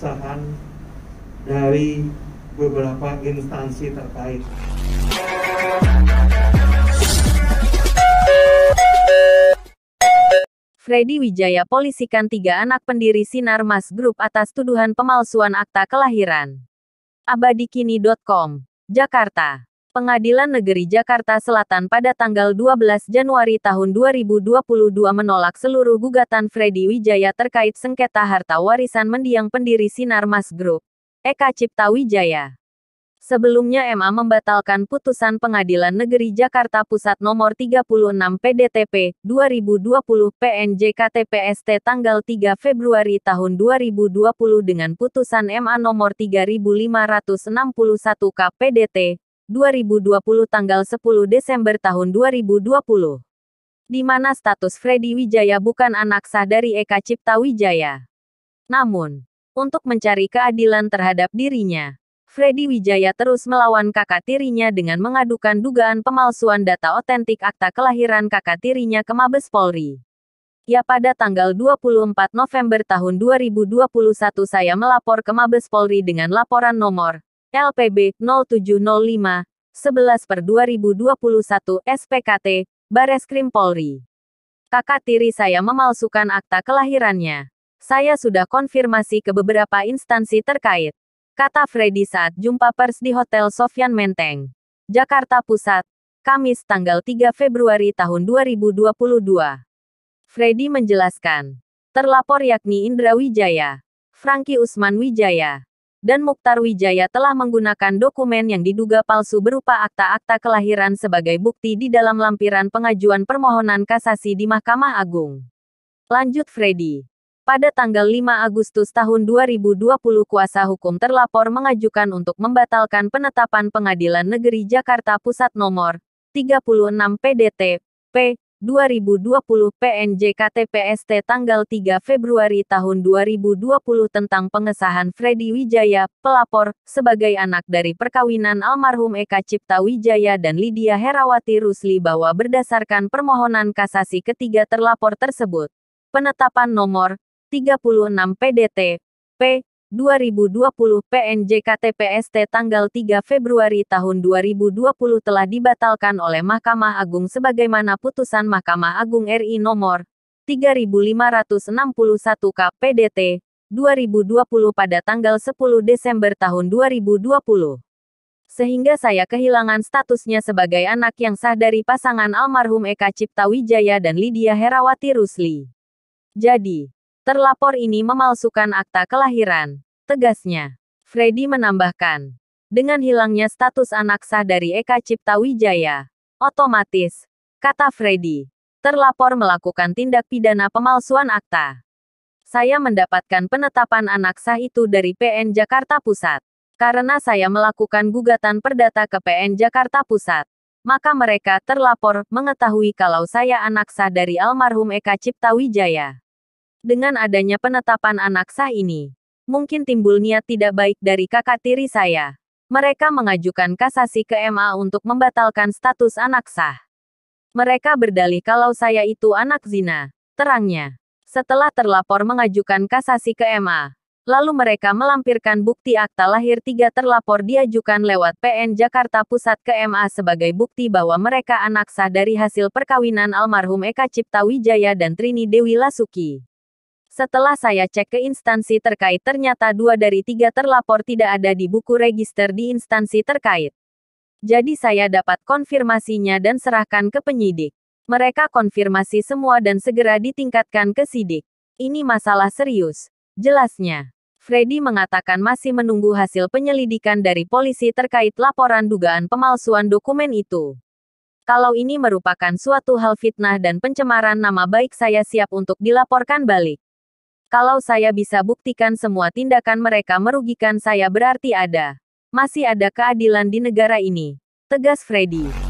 keabsahan dari beberapa instansi terkait. Freddy Wijaya polisikan tiga anak pendiri Sinar Mas Group atas tuduhan pemalsuan akta kelahiran. Abadikini.com, Jakarta. Pengadilan Negeri Jakarta Selatan pada tanggal 12 Januari tahun 2022 menolak seluruh gugatan Freddy Wijaya terkait sengketa harta warisan mendiang pendiri Sinar Mas Group, Eka Cipta Wijaya. Sebelumnya MA membatalkan putusan Pengadilan Negeri Jakarta Pusat nomor 36 PDTP 2020 PNJKTPST tanggal 3 Februari tahun 2020 dengan putusan MA nomor 3561 KPDT 2020 tanggal 10 Desember tahun 2020. Di mana status Freddy Wijaya bukan anak sah dari Eka Cipta Wijaya. Namun, untuk mencari keadilan terhadap dirinya, Freddy Wijaya terus melawan kakak tirinya dengan mengadukan dugaan pemalsuan data otentik akta kelahiran kakak tirinya ke Mabes Polri. Ya pada tanggal 24 November tahun 2021 saya melapor ke Mabes Polri dengan laporan nomor LPB 0705 11 per 2021 SPKT Bareskrim Polri. Kakak tiri saya memalsukan akta kelahirannya. Saya sudah konfirmasi ke beberapa instansi terkait, kata Freddy saat jumpa pers di Hotel Sofyan Menteng, Jakarta Pusat, Kamis tanggal 3 Februari tahun 2022. Freddy menjelaskan, terlapor yakni Indra Wijaya, Franky Usman Wijaya, dan Mukhtar Wijaya telah menggunakan dokumen yang diduga palsu berupa akta-akta kelahiran sebagai bukti di dalam lampiran pengajuan permohonan kasasi di Mahkamah Agung. Lanjut Freddy. Pada tanggal 5 Agustus tahun 2020 kuasa hukum terlapor mengajukan untuk membatalkan penetapan Pengadilan Negeri Jakarta Pusat nomor 36 PDT P 2020 PNJ KTPST tanggal 3 Februari tahun 2020 tentang pengesahan Freddy Wijaya, pelapor, sebagai anak dari perkawinan almarhum Eka Cipta Wijaya dan Lydia Herawati Rusli bahwa berdasarkan permohonan kasasi ketiga terlapor tersebut, penetapan nomor 36 PDT, P, 2020 PNJKTPST tanggal 3 Februari tahun 2020 telah dibatalkan oleh Mahkamah Agung sebagaimana putusan Mahkamah Agung RI nomor 3561 KPDT 2020 pada tanggal 10 Desember tahun 2020 sehingga saya kehilangan statusnya sebagai anak yang sah dari pasangan almarhum Eka Cipta Wijaya dan Lydia Herawati Rusli. Jadi, Terlapor ini memalsukan akta kelahiran. Tegasnya, Freddy menambahkan, dengan hilangnya status anak sah dari Eka Cipta Wijaya, otomatis, kata Freddy, terlapor melakukan tindak pidana pemalsuan akta. Saya mendapatkan penetapan anak sah itu dari PN Jakarta Pusat. Karena saya melakukan gugatan perdata ke PN Jakarta Pusat maka mereka terlapor mengetahui kalau saya anak sah dari almarhum Eka Cipta Wijaya. Dengan adanya penetapan anak sah ini, mungkin timbul niat tidak baik dari kakak tiri saya. Mereka mengajukan kasasi ke MA untuk membatalkan status anak sah. Mereka berdalih kalau saya itu anak zina, terangnya. Setelah terlapor mengajukan kasasi ke MA, lalu mereka melampirkan bukti akta lahir tiga terlapor diajukan lewat PN Jakarta Pusat ke MA sebagai bukti bahwa mereka anak sah dari hasil perkawinan almarhum Eka Cipta Wijaya dan Trini Dewi Lasuki. Setelah saya cek ke instansi terkait ternyata dua dari tiga terlapor tidak ada di buku register di instansi terkait. Jadi saya dapat konfirmasinya dan serahkan ke penyidik. Mereka konfirmasi semua dan segera ditingkatkan ke sidik. Ini masalah serius. Jelasnya. Freddy mengatakan masih menunggu hasil penyelidikan dari polisi terkait laporan dugaan pemalsuan dokumen itu. Kalau ini merupakan suatu hal fitnah dan pencemaran nama baik saya siap untuk dilaporkan balik. Kalau saya bisa buktikan semua tindakan mereka merugikan saya berarti ada. Masih ada keadilan di negara ini. Tegas Freddy.